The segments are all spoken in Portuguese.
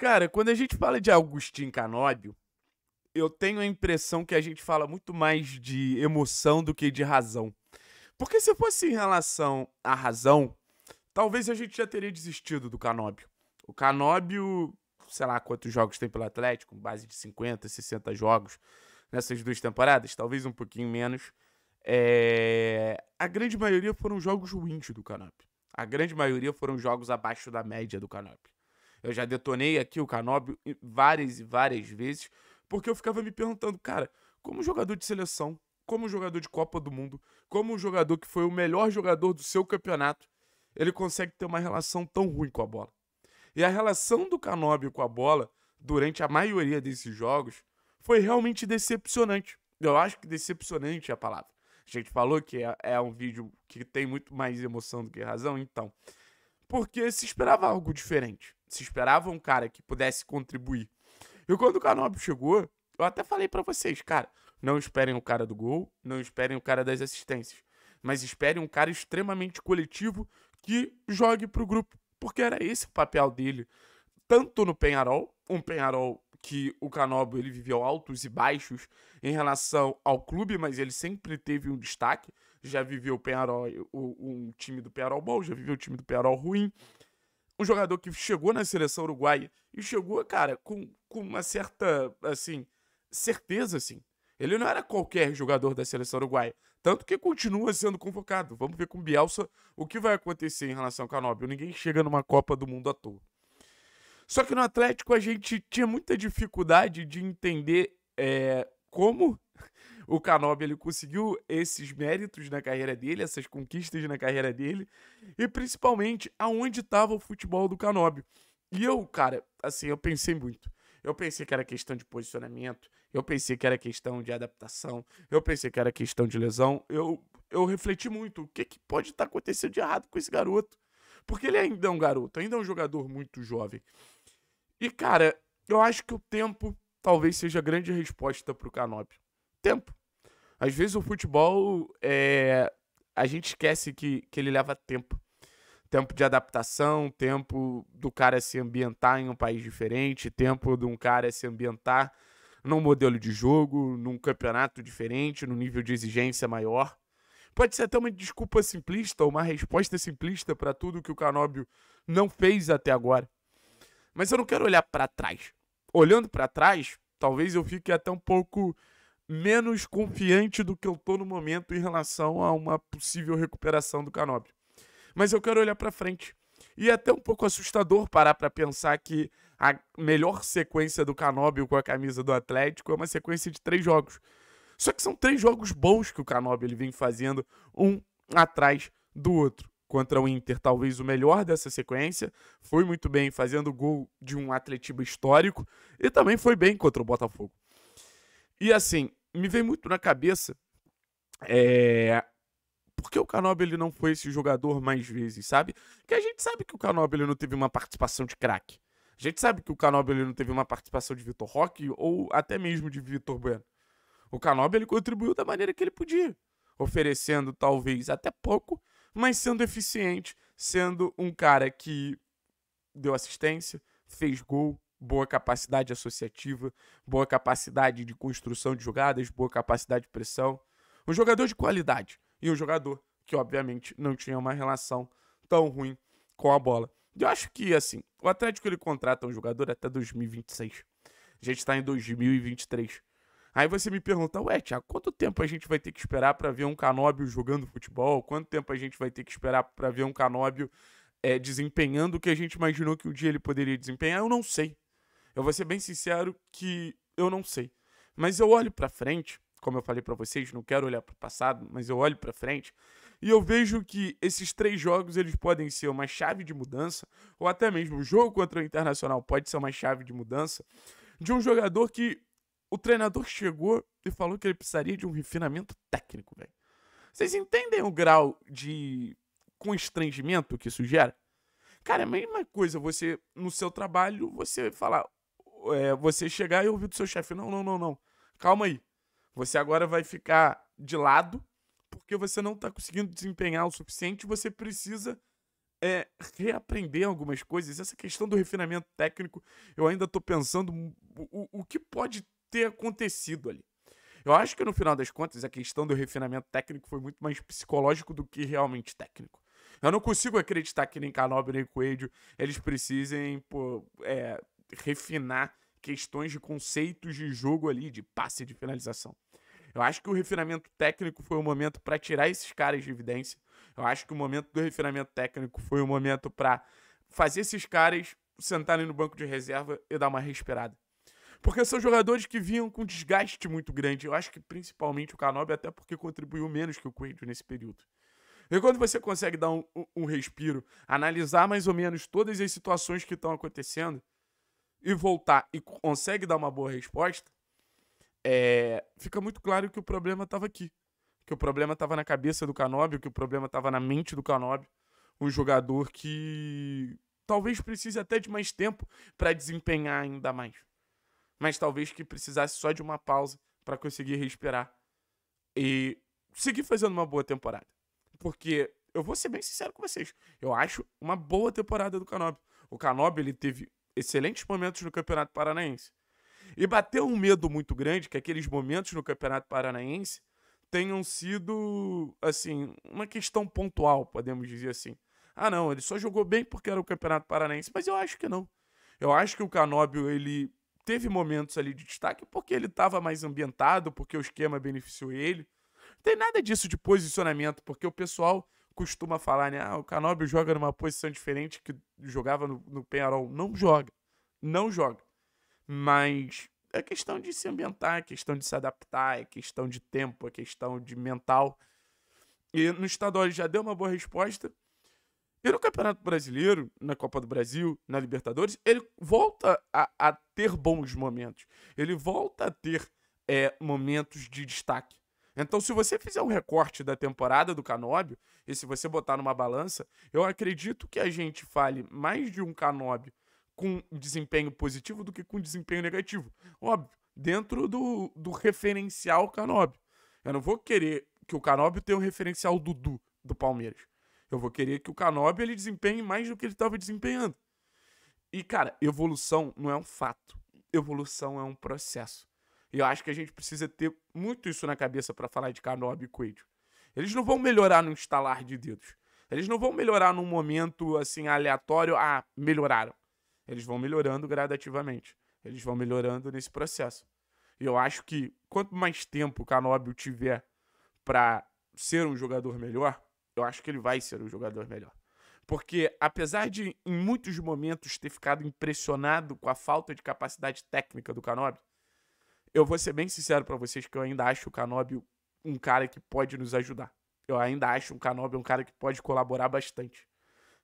Cara, quando a gente fala de Agostinho Canóbio, eu tenho a impressão que a gente fala muito mais de emoção do que de razão. Porque se fosse em relação à razão, talvez a gente já teria desistido do Canóbio. O Canóbio, sei lá quantos jogos tem pelo Atlético, base de 50, 60 jogos nessas duas temporadas, talvez um pouquinho menos. É... A grande maioria foram jogos ruins do Canóbio. A grande maioria foram jogos abaixo da média do Canóbio. Eu já detonei aqui o Canóbio várias e várias vezes, porque eu ficava me perguntando, cara, como jogador de seleção, como jogador de Copa do Mundo, como jogador que foi o melhor jogador do seu campeonato, ele consegue ter uma relação tão ruim com a bola. E a relação do Canóbio com a bola, durante a maioria desses jogos, foi realmente decepcionante. Eu acho que decepcionante é a palavra. A gente falou que é, é, um vídeo que tem muito mais emoção do que razão, então. Porque se esperava algo diferente se esperava um cara que pudesse contribuir. E quando o Canóbio chegou, eu até falei para vocês, cara, não esperem o cara do gol, não esperem o cara das assistências, mas esperem um cara extremamente coletivo que jogue pro grupo, porque era esse o papel dele, tanto no Penharol, um Penharol que o Canóbio ele viveu altos e baixos em relação ao clube, mas ele sempre teve um destaque. Já viveu o Penharol, o, um time do Penharol bom, já viveu o time do Penharol ruim, um jogador que chegou na seleção uruguaia e chegou, cara, com, com uma certa, assim, certeza, assim. Ele não era qualquer jogador da seleção uruguaia. Tanto que continua sendo convocado. Vamos ver com o Bielsa o que vai acontecer em relação ao Canóbio. Ninguém chega numa Copa do Mundo à toa. Só que no Atlético a gente tinha muita dificuldade de entender é, como o Canobi ele conseguiu esses méritos na carreira dele, essas conquistas na carreira dele, e principalmente aonde estava o futebol do Canobi. E eu, cara, assim, eu pensei muito. Eu pensei que era questão de posicionamento, eu pensei que era questão de adaptação, eu pensei que era questão de lesão. Eu, eu refleti muito o que, que pode estar tá acontecendo de errado com esse garoto. Porque ele ainda é um garoto, ainda é um jogador muito jovem. E, cara, eu acho que o tempo talvez seja a grande resposta pro Canop. Tempo. Às vezes o futebol, é, a gente esquece que, que ele leva tempo. Tempo de adaptação, tempo do cara se ambientar em um país diferente, tempo de um cara se ambientar num modelo de jogo, num campeonato diferente, num nível de exigência maior. Pode ser até uma desculpa simplista, uma resposta simplista para tudo que o Canóbio não fez até agora. Mas eu não quero olhar para trás. Olhando para trás, talvez eu fique até um pouco menos confiante do que eu tô no momento em relação a uma possível recuperação do Canóbio. Mas eu quero olhar para frente. E é até um pouco assustador parar para pensar que a melhor sequência do Canóbio com a camisa do Atlético é uma sequência de três jogos. Só que são três jogos bons que o Canóbio ele vem fazendo, um atrás do outro. Contra o Inter, talvez o melhor dessa sequência. Foi muito bem fazendo gol de um atletiba histórico. E também foi bem contra o Botafogo. E assim, me vem muito na cabeça é, por que o Canobi ele não foi esse jogador mais vezes, sabe? Que a gente sabe que o Canobi ele não teve uma participação de craque. A gente sabe que o Canobi ele não teve uma participação de Vitor Roque ou até mesmo de Vitor Bueno. O Canobi ele contribuiu da maneira que ele podia, oferecendo talvez até pouco, mas sendo eficiente, sendo um cara que deu assistência, fez gol, boa capacidade associativa, boa capacidade de construção de jogadas, boa capacidade de pressão. Um jogador de qualidade e um jogador que, obviamente, não tinha uma relação tão ruim com a bola. Eu acho que, assim, o Atlético ele contrata um jogador até 2026. A gente está em 2023. Aí você me pergunta, ué, Thiago, quanto tempo a gente vai ter que esperar para ver um Canóbio jogando futebol? Quanto tempo a gente vai ter que esperar para ver um Canóbio é, desempenhando o que a gente imaginou que um dia ele poderia desempenhar? Eu não sei. Eu vou ser bem sincero que eu não sei. Mas eu olho para frente, como eu falei para vocês, não quero olhar para o passado, mas eu olho para frente e eu vejo que esses três jogos eles podem ser uma chave de mudança, ou até mesmo o jogo contra o Internacional pode ser uma chave de mudança, de um jogador que o treinador chegou e falou que ele precisaria de um refinamento técnico, velho. Vocês entendem o grau de constrangimento que isso gera? Cara, é a mesma coisa você, no seu trabalho, você falar, é, você chegar e ouvir do seu chefe: não, não, não, não. Calma aí. Você agora vai ficar de lado porque você não está conseguindo desempenhar o suficiente. Você precisa é, reaprender algumas coisas. Essa questão do refinamento técnico, eu ainda estou pensando o, o que pode ter acontecido ali. Eu acho que no final das contas a questão do refinamento técnico foi muito mais psicológico do que realmente técnico. Eu não consigo acreditar que nem Canobre nem Coelho eles precisem pô, é, refinar questões de conceitos de jogo ali, de passe, de finalização. Eu acho que o refinamento técnico foi o momento para tirar esses caras de evidência. Eu acho que o momento do refinamento técnico foi o momento para fazer esses caras sentarem no banco de reserva e dar uma respirada. Porque são jogadores que vinham com desgaste muito grande. Eu acho que principalmente o Canobi, até porque contribuiu menos que o Coelho nesse período. E quando você consegue dar um, um respiro, analisar mais ou menos todas as situações que estão acontecendo, e voltar e consegue dar uma boa resposta, é, fica muito claro que o problema estava aqui. Que o problema estava na cabeça do Canóbio, que o problema estava na mente do Canóbio. Um jogador que talvez precise até de mais tempo para desempenhar ainda mais. Mas talvez que precisasse só de uma pausa para conseguir respirar e seguir fazendo uma boa temporada. Porque eu vou ser bem sincero com vocês, eu acho uma boa temporada do Canóbio. O Canóbio ele teve excelentes momentos no Campeonato Paranaense. E bateu um medo muito grande que aqueles momentos no Campeonato Paranaense tenham sido, assim, uma questão pontual, podemos dizer assim. Ah, não, ele só jogou bem porque era o Campeonato Paranaense, mas eu acho que não. Eu acho que o Canóbio, ele teve momentos ali de destaque porque ele estava mais ambientado, porque o esquema beneficiou ele. Não tem nada disso de posicionamento, porque o pessoal costuma falar, né? Ah, o Canóbio joga numa posição diferente que jogava no, no Penharol. Não joga. Não joga. Mas é questão de se ambientar, é questão de se adaptar, é questão de tempo, é questão de mental. E no estadual ele já deu uma boa resposta. E no Campeonato Brasileiro, na Copa do Brasil, na Libertadores, ele volta a, a ter bons momentos. Ele volta a ter é, momentos de destaque. Então, se você fizer um recorte da temporada do Canóbio, e se você botar numa balança, eu acredito que a gente fale mais de um Canóbio com desempenho positivo do que com desempenho negativo. Óbvio, dentro do, do referencial Canóbio. Eu não vou querer que o Canóbio tenha o um referencial Dudu do Palmeiras. Eu vou querer que o Canóbio ele desempenhe mais do que ele estava desempenhando. E, cara, evolução não é um fato. Evolução é um processo. E eu acho que a gente precisa ter muito isso na cabeça para falar de Kanobi e Coelho. Eles não vão melhorar no instalar de dedos. Eles não vão melhorar num momento assim aleatório, ah, melhoraram. Eles vão melhorando gradativamente. Eles vão melhorando nesse processo. E eu acho que quanto mais tempo o Kanobi tiver para ser um jogador melhor, eu acho que ele vai ser um jogador melhor. Porque apesar de em muitos momentos ter ficado impressionado com a falta de capacidade técnica do Kanobi, eu vou ser bem sincero para vocês que eu ainda acho o Canóbio um cara que pode nos ajudar. Eu ainda acho o Canóbio um cara que pode colaborar bastante.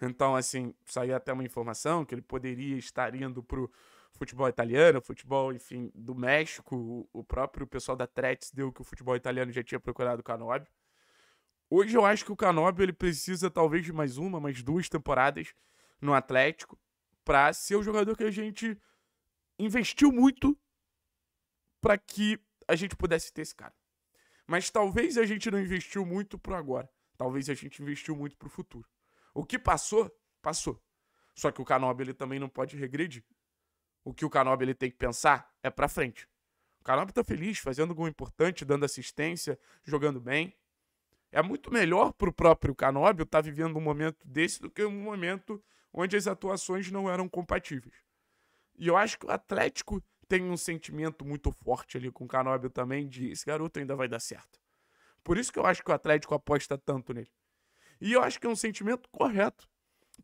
Então, assim, saiu até uma informação que ele poderia estar indo pro futebol italiano, futebol, enfim, do México. O próprio pessoal da Tretes deu que o futebol italiano já tinha procurado o Canóbio. Hoje eu acho que o Canóbio ele precisa talvez de mais uma, mais duas temporadas no Atlético para ser o jogador que a gente investiu muito para que a gente pudesse ter esse cara. Mas talvez a gente não investiu muito pro agora. Talvez a gente investiu muito pro futuro. O que passou, passou. Só que o Canobi ele também não pode regredir. O que o Canobi ele tem que pensar é para frente. O Canobi tá feliz, fazendo gol importante, dando assistência, jogando bem. É muito melhor pro próprio Canobi estar tá vivendo um momento desse do que um momento onde as atuações não eram compatíveis. E eu acho que o Atlético tem um sentimento muito forte ali com o Canóbio também de esse garoto ainda vai dar certo. Por isso que eu acho que o Atlético aposta tanto nele. E eu acho que é um sentimento correto,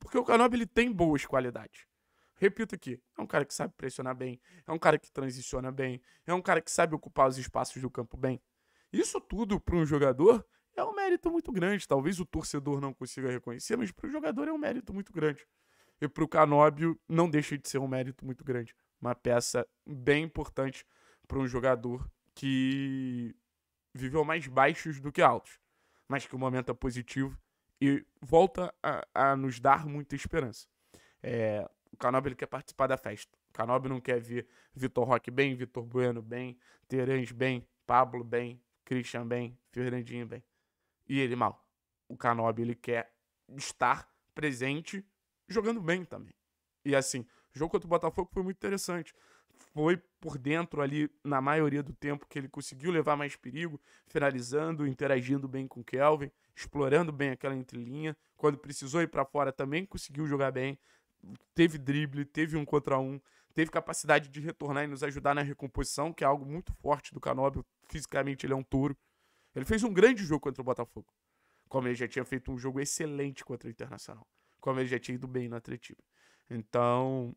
porque o Canóbio ele tem boas qualidades. Repito aqui, é um cara que sabe pressionar bem, é um cara que transiciona bem, é um cara que sabe ocupar os espaços do campo bem. Isso tudo para um jogador é um mérito muito grande. Talvez o torcedor não consiga reconhecer, mas para o jogador é um mérito muito grande. E para o Canóbio não deixa de ser um mérito muito grande uma peça bem importante para um jogador que viveu mais baixos do que altos, mas que o momento é positivo e volta a, a nos dar muita esperança. É, o Canobi quer participar da festa. O Canobi não quer ver Vitor Roque bem, Vitor Bueno bem, Terence bem, Pablo bem, Christian bem, Fernandinho bem. E ele mal. O Canobi ele quer estar presente jogando bem também. E assim, o jogo contra o Botafogo foi muito interessante. Foi por dentro ali, na maioria do tempo, que ele conseguiu levar mais perigo, finalizando, interagindo bem com o Kelvin, explorando bem aquela entrelinha. Quando precisou ir para fora, também conseguiu jogar bem. Teve drible, teve um contra um, teve capacidade de retornar e nos ajudar na recomposição, que é algo muito forte do Canóbio. Fisicamente, ele é um touro. Ele fez um grande jogo contra o Botafogo. Como ele já tinha feito um jogo excelente contra o Internacional. Como ele já tinha ido bem na Atletiba. Então,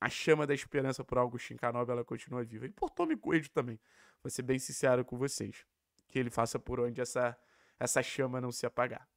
a chama da esperança por Augustin Canobi, ela continua viva. E por Tommy Coelho também, vou ser bem sincero com vocês. Que ele faça por onde essa, essa chama não se apagar.